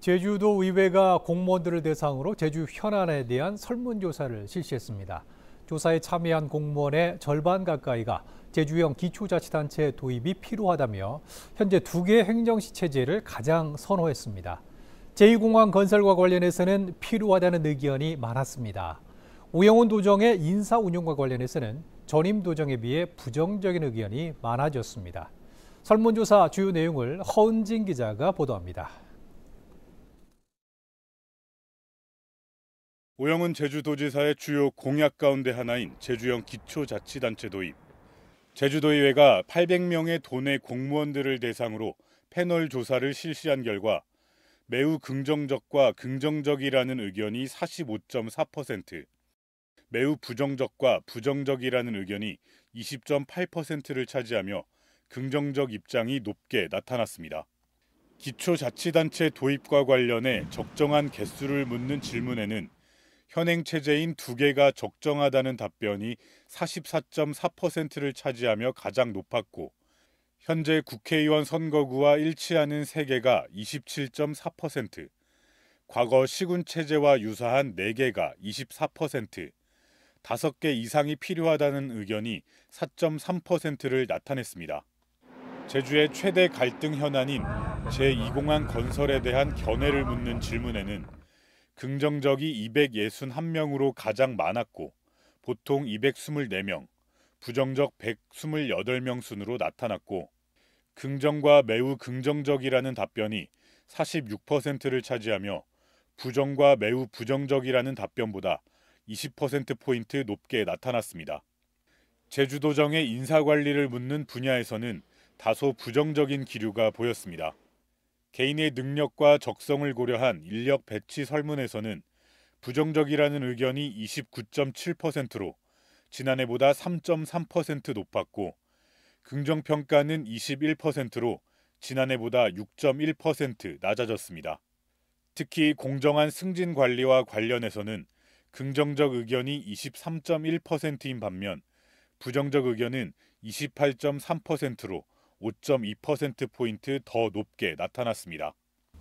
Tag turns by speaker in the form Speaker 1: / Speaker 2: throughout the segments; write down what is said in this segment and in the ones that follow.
Speaker 1: 제주도 의회가 공무원들을 대상으로 제주 현안에 대한 설문조사를 실시했습니다. 조사에 참여한 공무원의 절반 가까이가 제주형 기초자치단체 도입이 필요하다며 현재 두 개의 행정시 체제를 가장 선호했습니다. 제2공항 건설과 관련해서는 필요하다는 의견이 많았습니다. 우영훈 도정의 인사 운영과 관련해서는 전임 도정에 비해 부정적인 의견이 많아졌습니다. 설문조사 주요 내용을 허은진 기자가 보도합니다. 오영은 제주도지사의 주요
Speaker 2: 공약 가운데 하나인 제주형 기초자치단체 도입. 제주도의회가 800명의 도내 공무원들을 대상으로 패널 조사를 실시한 결과 매우 긍정적과 긍정적이라는 의견이 45.4%, 매우 부정적과 부정적이라는 의견이 20.8%를 차지하며 긍정적 입장이 높게 나타났습니다. 기초자치단체 도입과 관련해 적정한 개수를 묻는 질문에는 현행 체제인 두 개가 적정하다는 답변이 44.4%를 차지하며 가장 높았고 현재 국회의원 선거구와 일치하는 세 개가 27.4%, 과거 시군 체제와 유사한 네 개가 24%, 다섯 개 이상이 필요하다는 의견이 4.3%를 나타냈습니다. 제주의 최대 갈등 현안인 제2공항 건설에 대한 견해를 묻는 질문에는 긍정적이 261명으로 가장 많았고 보통 224명, 부정적 128명 순으로 나타났고 긍정과 매우 긍정적이라는 답변이 46%를 차지하며 부정과 매우 부정적이라는 답변보다 20%포인트 높게 나타났습니다. 제주도정의 인사관리를 묻는 분야에서는 다소 부정적인 기류가 보였습니다. 개인의 능력과 적성을 고려한 인력 배치 설문에서는 부정적이라는 의견이 29.7%로 지난해보다 3.3% 높았고 긍정평가는 21%로 지난해보다 6.1% 낮아졌습니다. 특히 공정한 승진 관리와 관련해서는 긍정적 의견이 23.1%인 반면 부정적 의견은 28.3%로 5.2%포인트 더 높게 나타났습니다.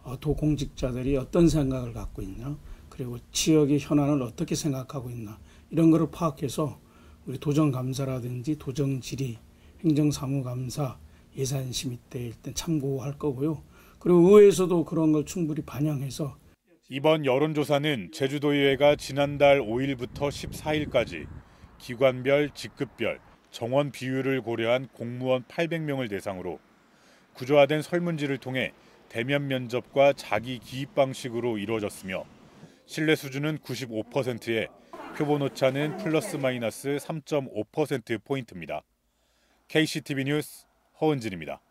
Speaker 3: 어, 도공직자들이 어떤 생각을 갖고 있냐, 그리고 지역의 현안을 어떻게 생각하고 있나, 이런 것을 파악해서 우리 도정감사라든지 도정지리, 행정사무감사, 예산심의 때 일단 참고할 거고요. 그리고 의회에서도 그런 걸 충분히 반영해서
Speaker 2: 이번 여론조사는 제주도의회가 지난달 5일부터 14일까지 기관별, 직급별, 정원 비율을 고려한 공무원 800명을 대상으로 구조화된 설문지를 통해 대면 면접과 자기 기입 방식으로 이루어졌으며 신뢰 수준은 95%에 표본 오차는 플러스 마이너스 3.5% 포인트입니다. KCTV 뉴스 허은진입니다.